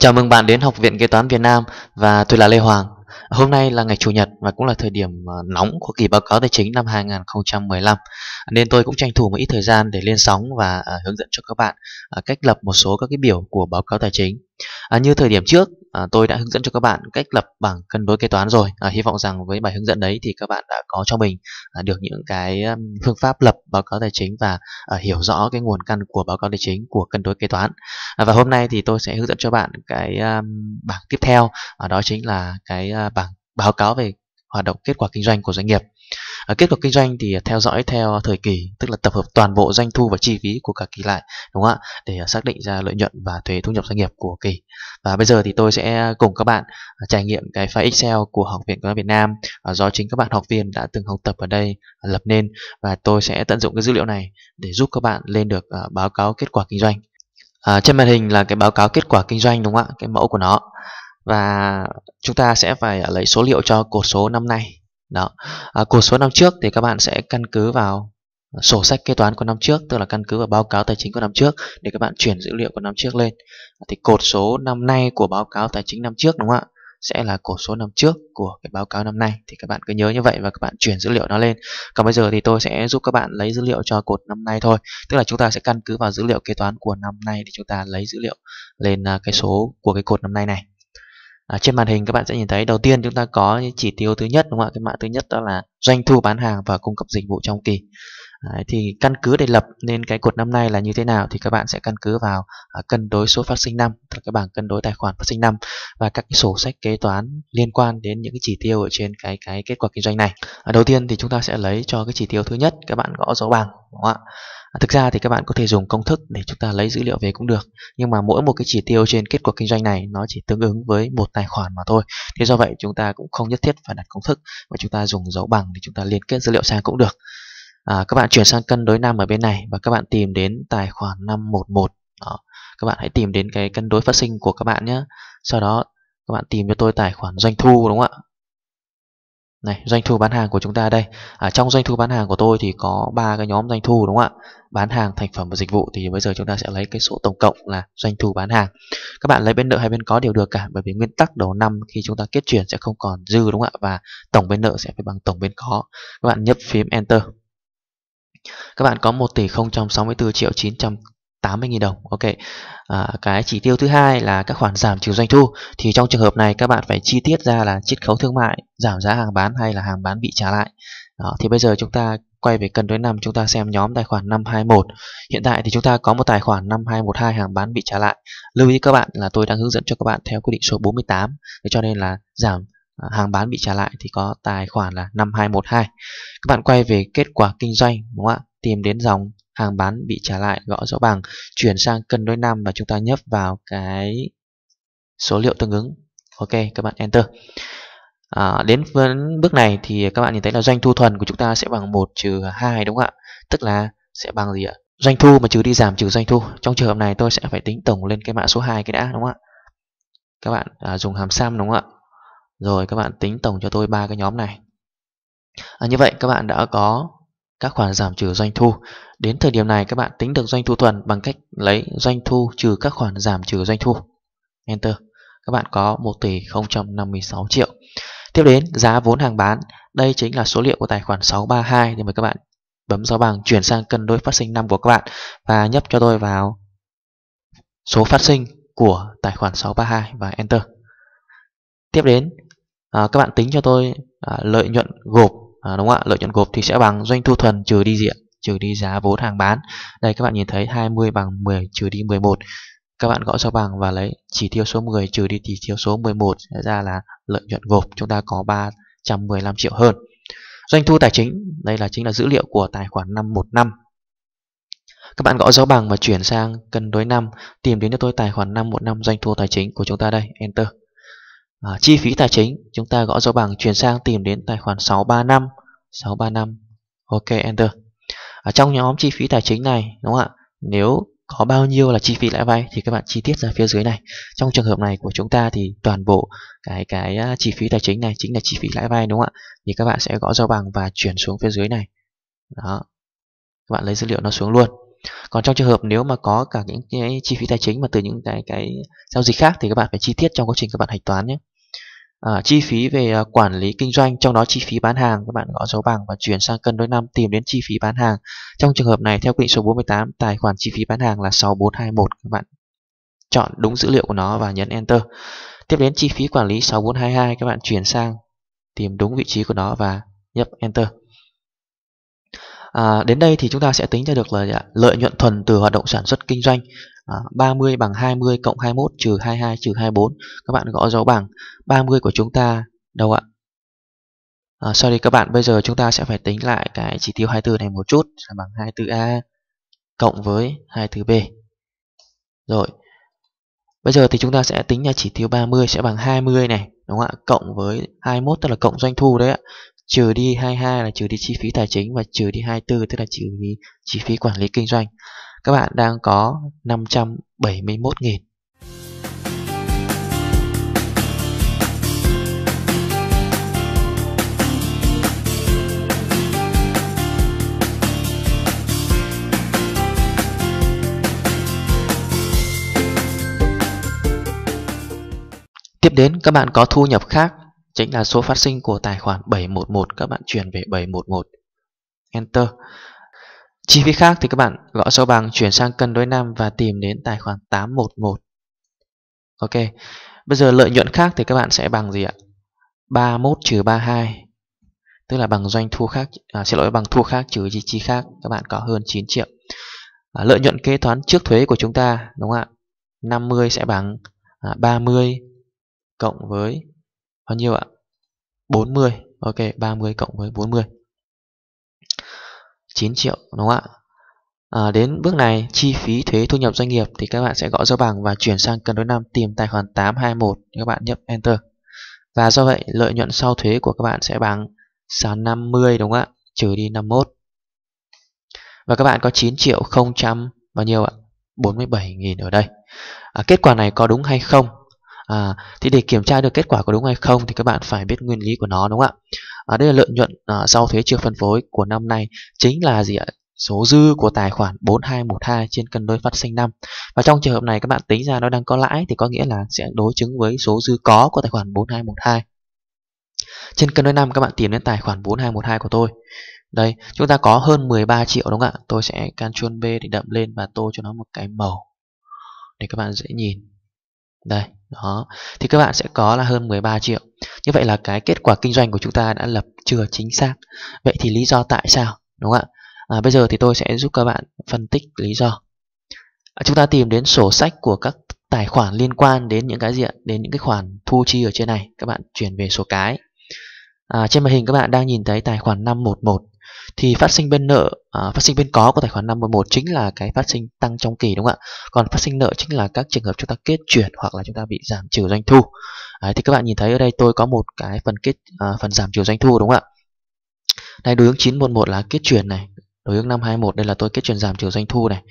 Chào mừng bạn đến Học viện Kế toán Việt Nam và tôi là Lê Hoàng. Hôm nay là ngày Chủ nhật và cũng là thời điểm ờ, nóng của kỳ báo cáo tài chính năm 2015 nên tôi cũng tranh thủ một ít thời gian để lên sóng và ờ, hướng dẫn cho các bạn ờ, cách lập một số các cái biểu của báo cáo tài chính. À, như thời điểm trước à, tôi đã hướng dẫn cho các bạn cách lập bảng cân đối kế toán rồi à, hy vọng rằng với bài hướng dẫn đấy thì các bạn đã có cho mình à, được những cái phương pháp lập báo cáo tài chính và à, hiểu rõ cái nguồn căn của báo cáo tài chính của cân đối kế toán à, và hôm nay thì tôi sẽ hướng dẫn cho bạn cái um, bảng tiếp theo à, đó chính là cái uh, bảng báo cáo về hoạt động kết quả kinh doanh của doanh nghiệp à, kết quả kinh doanh thì ờ, theo dõi theo thời kỳ tức là tập hợp toàn bộ doanh thu và chi phí của cả kỳ lại đúng không ạ để ờ, xác định ra lợi nhuận và thuế thu nhập doanh nghiệp của kỳ và bây giờ thì tôi sẽ cùng các bạn trải nghiệm cái file Excel của học viện của Việt Nam do chính các bạn học viên đã từng học tập ở đây lập nên và tôi sẽ tận dụng cái dữ liệu này để giúp các bạn lên được báo cáo kết quả kinh doanh à, trên màn hình là cái báo cáo kết quả kinh doanh đúng không ạ cái mẫu của nó và chúng ta sẽ phải lấy số liệu cho cột số năm nay đó à, cột số năm trước thì các bạn sẽ căn cứ vào sổ sách kế toán của năm trước tức là căn cứ vào báo cáo tài chính của năm trước để các bạn chuyển dữ liệu của năm trước lên à, thì cột số năm nay của báo cáo tài chính năm trước đúng không ạ sẽ là cột số năm trước của cái báo cáo năm nay thì các bạn cứ nhớ như vậy và các bạn chuyển dữ liệu nó lên còn bây giờ thì tôi sẽ giúp các bạn lấy dữ liệu cho cột năm nay thôi tức là chúng ta sẽ căn cứ vào dữ liệu kế toán của năm nay để chúng ta lấy dữ liệu lên à, cái số của cái cột năm nay này à, trên màn hình các bạn sẽ nhìn thấy đầu tiên chúng ta có chỉ tiêu thứ nhất đúng không ạ cái mã thứ nhất đó là doanh thu bán hàng và cung cấp dịch vụ trong kỳ Đấy, thì căn cứ để lập nên cái cột năm nay là như thế nào thì các bạn sẽ căn cứ vào à, cân đối số phát sinh năm tức là cái bảng cân đối tài khoản phát sinh năm và các cái sổ sách kế toán liên quan đến những cái chỉ tiêu ở trên cái cái kết quả kinh doanh này à, đầu tiên thì chúng ta sẽ lấy cho cái chỉ tiêu thứ nhất các bạn gõ dấu bằng đúng không ạ à, thực ra thì các bạn có thể dùng công thức để chúng ta lấy dữ liệu về cũng được nhưng mà mỗi một cái chỉ tiêu trên kết quả kinh doanh này nó chỉ tương ứng với một tài khoản mà thôi thế do vậy chúng ta cũng không nhất thiết phải đặt công thức mà chúng ta dùng dấu bằng bằng thì chúng ta liên kết dữ liệu sang cũng được à, các bạn chuyển sang cân đối năm ở bên này và các bạn tìm đến tài khoản 511 đó. các bạn hãy tìm đến cái cân đối phát sinh của các bạn nhé sau đó các bạn tìm cho tôi tài khoản doanh thu đúng không ạ này doanh thu bán hàng của chúng ta đây à, trong doanh thu bán hàng của tôi thì có ba cái nhóm doanh thu đúng không ạ bán hàng thành phẩm và dịch vụ thì bây giờ chúng ta sẽ lấy cái số tổng cộng là doanh thu bán hàng các bạn lấy bên nợ hay bên có đều được cả bởi vì nguyên tắc đầu năm khi chúng ta kết chuyển sẽ không còn dư đúng không ạ và tổng bên nợ sẽ phải bằng tổng bên có các bạn nhấp phím enter các bạn có 1 tỷ 064 triệu 900 80.000 đồng ok à, cái chỉ tiêu thứ hai là các khoản giảm trừ doanh thu thì trong trường hợp này các bạn phải chi tiết ra là chiết khấu thương mại giảm giá hàng bán hay là hàng bán bị trả lại đó, thì bây giờ chúng ta quay về cân đối năm chúng ta xem nhóm tài khoản 521 hiện tại thì chúng ta có một tài khoản 5212 hàng bán bị trả lại lưu ý các bạn là tôi đang hướng dẫn cho các bạn theo quy định số 48 thế cho nên là giảm à, hàng bán bị trả lại thì có tài khoản là 5212 các bạn quay về kết quả kinh doanh đúng không ạ tìm đến dòng hàng bán bị trả lại gõ rõ bằng chuyển sang cân đối năm và chúng ta nhấp vào cái số liệu tương ứng ok các bạn enter à, đến bước này thì các bạn nhìn thấy là doanh thu thuần của chúng ta sẽ bằng 1 trừ hai đúng không ạ tức là sẽ bằng gì ạ doanh thu mà trừ đi giảm trừ doanh thu trong trường hợp này tôi sẽ phải tính tổng lên cái mã số 2 cái đã đúng không ạ các bạn à, dùng hàm sum đúng không ạ rồi các bạn tính tổng cho tôi ba cái nhóm này à, như vậy các bạn đã có các khoản giảm trừ doanh thu. Đến thời điểm này các bạn tính được doanh thu thuần bằng cách lấy doanh thu trừ các khoản giảm trừ doanh thu. Enter. Các bạn có 1 tỷ 056 triệu. Tiếp đến giá vốn hàng bán. Đây chính là số liệu của tài khoản 632 thì mời các bạn bấm dấu bằng chuyển sang cân đối phát sinh năm của các bạn và nhấp cho tôi vào số phát sinh của tài khoản 632 và enter. Tiếp đến à, các bạn tính cho tôi à, lợi nhuận gộp à, đúng không ạ lợi nhuận gộp thì sẽ bằng doanh thu thuần trừ đi diện trừ đi giá vốn hàng bán đây các bạn nhìn thấy 20 bằng 10 trừ đi 11 các bạn gõ sao bằng và lấy chỉ tiêu số 10 trừ đi chỉ tiêu số 11 sẽ ra là lợi nhuận gộp chúng ta có 315 triệu hơn doanh thu tài chính đây là chính là dữ liệu của tài khoản năm một năm các bạn gõ dấu bằng và chuyển sang cân đối năm tìm đến cho tôi tài khoản năm một năm doanh thu tài chính của chúng ta đây enter à, chi phí tài chính chúng ta gõ dấu bằng chuyển sang tìm đến tài khoản 635 635 ok enter ở trong nhóm chi phí tài chính này đúng không ạ nếu có bao nhiêu là chi phí lãi vay thì các bạn chi tiết ra phía dưới này trong trường hợp này của chúng ta thì toàn bộ cái cái chi phí tài chính này chính là chi phí lãi vay đúng không ạ thì các bạn sẽ gõ dấu bằng và chuyển xuống phía dưới này đó các bạn lấy dữ liệu nó xuống luôn còn trong trường hợp nếu mà có cả những cái chi phí tài chính mà từ những cái cái giao dịch khác thì các bạn phải chi tiết trong quá trình các bạn hạch toán nhé à, chi phí về ờ, quản lý kinh doanh trong đó chi phí bán hàng các bạn gõ dấu bằng và chuyển sang cân đối năm tìm đến chi phí bán hàng trong trường hợp này theo quy định số 48 tài khoản chi phí bán hàng là 6421 các bạn chọn đúng dữ liệu của nó và nhấn enter tiếp đến chi phí quản lý 6422 các bạn chuyển sang tìm đúng vị trí của nó và nhấp enter À, đến đây thì chúng ta sẽ tính ra được là lợi nhuận thuần từ hoạt động sản xuất kinh doanh à, 30 bằng 20 cộng 21 trừ 22 trừ 24 các bạn gõ dấu bằng 30 của chúng ta đâu ạ à, sorry các bạn bây giờ chúng ta sẽ phải tính lại cái chỉ tiêu 24 này một chút sẽ bằng 24A cộng với 24B rồi bây giờ thì chúng ta sẽ tính là chỉ tiêu 30 sẽ bằng 20 này đúng không ạ cộng với 21 tức là cộng doanh thu đấy ạ trừ đi 22 là trừ đi chi phí tài chính và trừ đi 24 tức là trừ đi chi phí quản lý kinh doanh các bạn đang có 571.000 Tiếp đến các bạn có thu nhập khác chính là số phát sinh của tài khoản 711 các bạn chuyển về 711 Enter Chi phí khác thì các bạn gõ số bằng chuyển sang cân đối nam và tìm đến tài khoản 811. Ok. Bây giờ lợi nhuận khác thì các bạn sẽ bằng gì ạ? 31 trừ 32. Tức là bằng doanh thu khác à, xin lỗi bằng thu khác trừ chi chi khác, các bạn có hơn 9 triệu. À, lợi nhuận kế toán trước thuế của chúng ta đúng không ạ? 50 sẽ bằng à, 30 cộng với bao nhiêu ạ? 40. Ok, 30 cộng với 40. 9 triệu đúng không ạ à, đến bước này chi phí thuế thu nhập doanh nghiệp thì các bạn sẽ gõ dấu bằng và chuyển sang cân đối năm tìm tài khoản 821 các bạn nhấp enter và do vậy lợi nhuận sau thuế của các bạn sẽ bằng 650 đúng không ạ trừ đi 51 và các bạn có 9 triệu 0 trăm bao nhiêu ạ 47.000 ở đây à, kết quả này có đúng hay không À, thì để kiểm tra được kết quả có đúng hay không thì các bạn phải biết nguyên lý của nó đúng không ạ? à, đây là lợi nhuận à, sau thuế chưa phân phối của năm nay chính là gì ạ số dư của tài khoản 4212 trên cân đối phát sinh năm và trong trường hợp này các bạn tính ra nó đang có lãi thì có nghĩa là sẽ đối chứng với số dư có của tài khoản 4212 trên cân đối năm các bạn tìm đến tài khoản 4212 của tôi đây chúng ta có hơn 13 triệu đúng không ạ tôi sẽ can Ctrl B để đậm lên và tô cho nó một cái màu để các bạn dễ nhìn đây, đó. Thì các bạn sẽ có là hơn 13 triệu. Như vậy là cái kết quả kinh doanh của chúng ta đã lập chưa chính xác. Vậy thì lý do tại sao? Đúng không ạ? À, bây giờ thì tôi sẽ giúp các bạn phân tích lý do. À, chúng ta tìm đến sổ sách của các tài khoản liên quan đến những cái diện đến những cái khoản thu chi ở trên này các bạn chuyển về số cái à, trên màn hình các bạn đang nhìn thấy tài khoản 511 thì phát sinh bên nợ à, phát sinh bên có của tài khoản 51 chính là cái phát sinh tăng trong kỳ đúng không ạ còn phát sinh nợ chính là các trường hợp chúng ta kết chuyển hoặc là chúng ta bị giảm trừ doanh thu Đấy, thì các bạn nhìn thấy ở đây tôi có một cái phần kết à, phần giảm trừ doanh thu đúng không ạ đây đối ứng 911 là kết chuyển này đối ứng 521 đây là tôi kết chuyển giảm trừ doanh thu này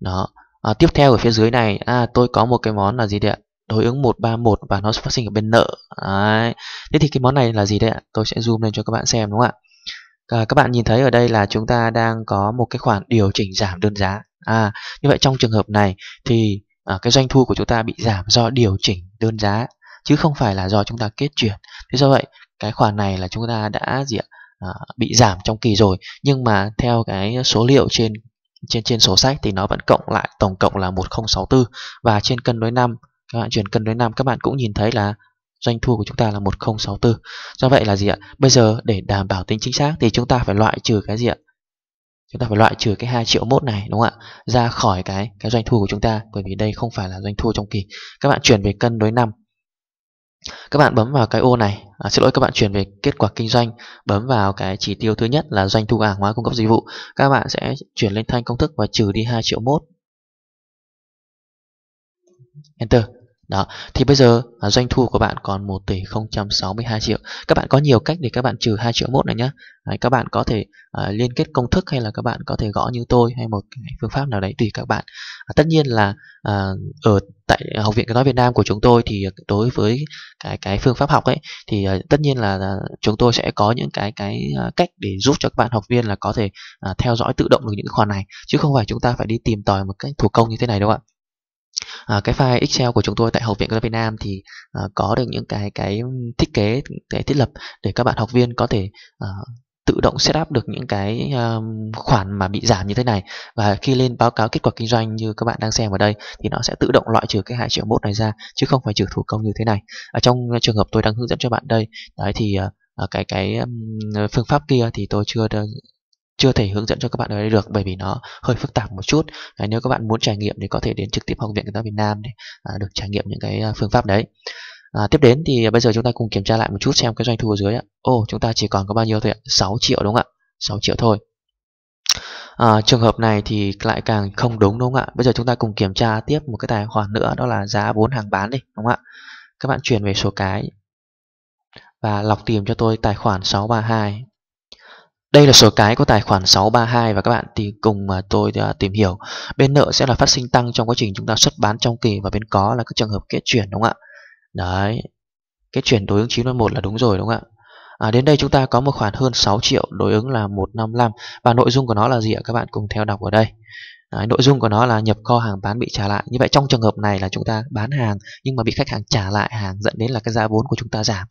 đó à, tiếp theo ở phía dưới này à, tôi có một cái món là gì đấy ạ đối ứng 131 và nó phát sinh ở bên nợ. Đấy. Thế thì cái món này là gì đấy ạ? Tôi sẽ zoom lên cho các bạn xem đúng không ạ? à, các bạn nhìn thấy ở đây là chúng ta đang có một cái khoản điều chỉnh giảm đơn giá à như vậy trong trường hợp này thì à, cái doanh thu của chúng ta bị giảm do điều chỉnh đơn giá chứ không phải là do chúng ta kết chuyển thế do vậy cái khoản này là chúng ta đã gì ạ à, bị giảm trong kỳ rồi nhưng mà theo cái số liệu trên trên trên sổ sách thì nó vẫn cộng lại tổng cộng là 1064 và trên cân đối năm các bạn chuyển cân đối năm các bạn cũng nhìn thấy là doanh thu của chúng ta là 1064. Do vậy là gì ạ? Bây giờ để đảm bảo tính chính xác thì chúng ta phải loại trừ cái gì ạ? Chúng ta phải loại trừ cái 2 triệu mốt này đúng không ạ? Ra khỏi cái cái doanh thu của chúng ta bởi vì đây không phải là doanh thu trong kỳ. Các bạn chuyển về cân đối năm. Các bạn bấm vào cái ô này, à, xin lỗi các bạn chuyển về kết quả kinh doanh, bấm vào cái chỉ tiêu thứ nhất là doanh thu hàng hóa cung cấp dịch vụ. Các bạn sẽ chuyển lên thanh công thức và trừ đi 2 triệu mốt. Enter. Đó, thì bây giờ à, doanh thu của bạn còn 1 tỷ 062 triệu. Các bạn có nhiều cách để các bạn trừ 2 triệu mốt này nhé. Đấy, các bạn có thể à, liên kết công thức hay là các bạn có thể gõ như tôi hay một cái phương pháp nào đấy tùy các bạn. À, tất nhiên là à, ở tại học viện kế toán Việt Nam của chúng tôi thì đối với cái cái phương pháp học ấy thì à, tất nhiên là à, chúng tôi sẽ có những cái cái à, cách để giúp cho các bạn học viên là có thể à, theo dõi tự động được những khoản này chứ không phải chúng ta phải đi tìm tòi một cách thủ công như thế này đâu ạ. Ờ, cái file Excel của chúng tôi tại Học viện Công Việt Nam thì à, có được những cái cái thiết kế để thiết lập để các bạn học viên có thể à, tự động setup được những cái um, khoản mà bị giảm như thế này và khi lên báo cáo kết quả kinh doanh như các bạn đang xem ở đây thì nó sẽ tự động loại trừ cái hai triệu mốt này ra chứ không phải trừ thủ công như thế này ở trong trường hợp tôi đang hướng dẫn cho bạn đây đấy thì uh, cái cái um, phương pháp kia thì tôi chưa chưa thể hướng dẫn cho các bạn ở đây được bởi vì nó hơi phức tạp một chút à, nếu các bạn muốn trải nghiệm thì có thể đến trực tiếp học viện kiểm toán Việt Nam để à, được trải nghiệm những cái à, phương pháp đấy à, tiếp đến thì bây giờ chúng ta cùng kiểm tra lại một chút xem cái doanh thu ở dưới ạ ô chúng ta chỉ còn có bao nhiêu thôi ạ 6 triệu đúng không ạ 6 triệu thôi À, trường hợp này thì lại càng không đúng đúng không ạ? Bây giờ chúng ta cùng kiểm tra tiếp một cái tài khoản nữa đó là giá vốn hàng bán đi đúng không ạ? Các bạn chuyển về số cái và lọc tìm cho tôi tài khoản 632 đây là số cái của tài khoản 632 và các bạn thì cùng mà tôi à, tìm hiểu bên nợ sẽ là phát sinh tăng trong quá trình chúng ta xuất bán trong kỳ và bên có là các trường hợp kết chuyển đúng không ạ? Đấy. Kết chuyển đối ứng 911 là đúng rồi đúng không ạ? À, đến đây chúng ta có một khoản hơn 6 triệu đối ứng là 155 và nội dung của nó là gì ạ các bạn cùng theo đọc ở đây. Đấy, nội dung của nó là nhập kho hàng bán bị trả lại như vậy trong trường hợp này là chúng ta bán hàng nhưng mà bị khách hàng trả lại hàng dẫn đến là cái giá vốn của chúng ta giảm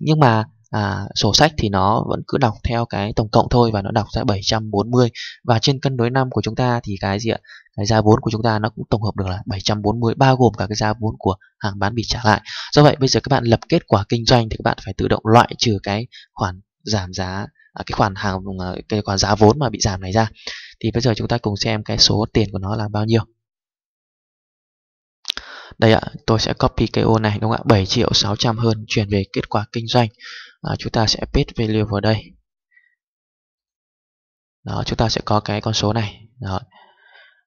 nhưng mà à, sổ sách thì nó vẫn cứ đọc theo cái tổng cộng thôi và nó đọc ra 740 và trên cân đối năm của chúng ta thì cái gì ạ cái giá vốn của chúng ta nó cũng tổng hợp được là 740 bao gồm cả cái giá vốn của hàng bán bị trả lại do vậy bây giờ các bạn lập kết quả kinh doanh thì các bạn phải tự động loại trừ cái khoản giảm giá à, cái khoản hàng à, cái khoản giá vốn mà bị giảm này ra thì bây giờ chúng ta cùng xem cái số tiền của nó là bao nhiêu đây ạ tôi sẽ copy cái ô này đúng không ạ 7 triệu 600 hơn chuyển về kết quả kinh doanh à, chúng ta sẽ paste value vào đây đó chúng ta sẽ có cái con số này đó.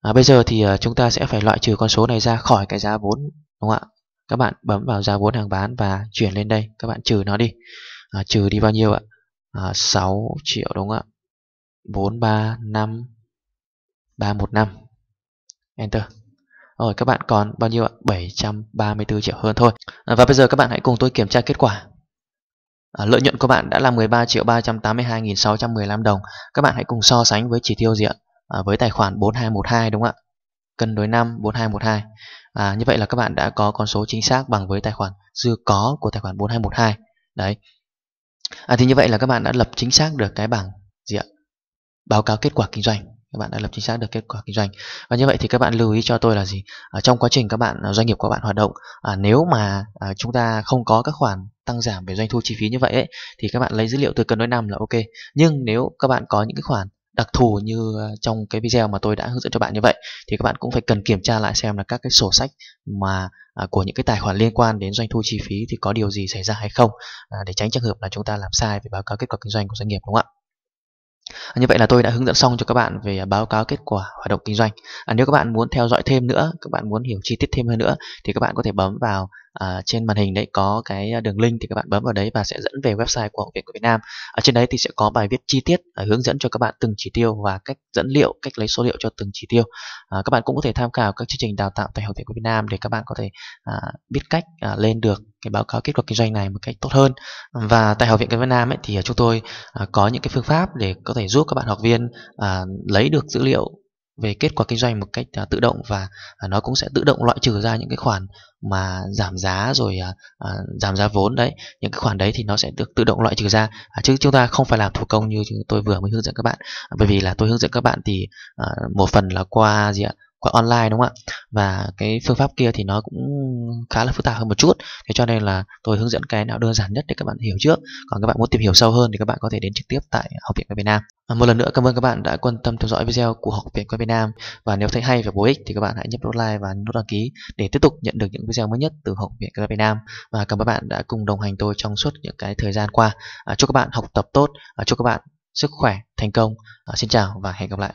À, bây giờ thì ờ, chúng ta sẽ phải loại trừ con số này ra khỏi cái giá vốn đúng không ạ các bạn bấm vào giá vốn hàng bán và chuyển lên đây các bạn trừ nó đi à, trừ đi bao nhiêu ạ à, 6 triệu đúng không ạ bốn ba ba năm một năm. enter rồi các bạn còn bao nhiêu ạ 734 triệu hơn thôi à, và bây giờ các bạn hãy cùng tôi kiểm tra kết quả À, lợi nhuận của bạn đã là 13 triệu 382.615 đồng. Các bạn hãy cùng so sánh với chỉ tiêu diện à, ờ, với tài khoản 4212 đúng không ạ? Cân đối 5 4212. À, như vậy là các bạn đã có con số chính xác bằng với tài khoản dư có của tài khoản 4212. Đấy. À, thì như vậy là các bạn đã lập chính xác được cái bảng diện báo cáo kết quả kinh doanh các bạn đã lập chính xác được kết quả kinh doanh và như vậy thì các bạn lưu ý cho tôi là gì ở trong quá trình các bạn à, doanh nghiệp của bạn hoạt động à, nếu mà à, chúng ta không có các khoản tăng giảm về doanh thu chi phí như vậy ấy, thì các bạn lấy dữ liệu từ cân đối năm là ok nhưng nếu các bạn có những cái khoản đặc thù như à, trong cái video mà tôi đã hướng dẫn cho bạn như vậy thì các bạn cũng phải cần kiểm tra lại xem là các cái sổ sách mà à, của những cái tài khoản liên quan đến doanh thu chi phí thì có điều gì xảy ra hay không à, để tránh trường hợp là chúng ta làm sai về báo cáo kết quả kinh doanh của doanh nghiệp đúng không ạ như vậy là tôi đã hướng dẫn xong cho các bạn về báo cáo kết quả hoạt động kinh doanh. À, nếu các bạn muốn theo dõi thêm nữa, các bạn muốn hiểu chi tiết thêm hơn nữa thì các bạn có thể bấm vào à, trên màn hình đấy có cái ờ, đường link thì các bạn bấm vào đấy và sẽ dẫn về website của Học viện của Việt Nam ở trên đấy thì sẽ có bài viết chi tiết à, hướng dẫn cho các bạn từng chỉ tiêu và cách dẫn liệu cách lấy số liệu cho từng chỉ tiêu à, các bạn cũng có thể tham khảo các chương trình đào tạo tại Học viện của Việt Nam để các bạn có thể à, biết cách à, lên được cái báo cáo kết quả kinh doanh này một cách tốt hơn và tại học viện của Việt Nam ấy, thì chúng tôi à, có những cái phương pháp để có thể giúp các bạn học viên à, lấy được dữ liệu về kết quả kinh doanh một cách à, tự động và à, nó cũng sẽ tự động loại trừ ra những cái khoản mà giảm giá rồi à, giảm giá vốn đấy những cái khoản đấy thì nó sẽ được tự động loại trừ ra chứ chúng ta không phải làm thủ công như tôi vừa mới hướng dẫn các bạn bởi vì là tôi hướng dẫn các bạn thì một phần là qua gì ạ qua online đúng không ạ và cái phương pháp kia thì nó cũng khá là phức tạp hơn một chút thế cho nên là tôi hướng dẫn cái nào đơn giản nhất để các bạn hiểu trước còn các bạn muốn tìm hiểu sâu hơn thì các bạn có thể đến trực tiếp tại học viện web nam à, một lần nữa cảm ơn các bạn đã quan tâm theo dõi video của học viện web nam và nếu thấy hay và bổ ích thì các bạn hãy nhấp nút like và nút đăng ký để tiếp tục nhận được những video mới nhất từ học viện web nam và cảm ơn các bạn đã cùng đồng hành tôi trong suốt những cái thời gian qua à, chúc các bạn học tập tốt à, chúc các bạn sức khỏe thành công à, xin chào và hẹn gặp lại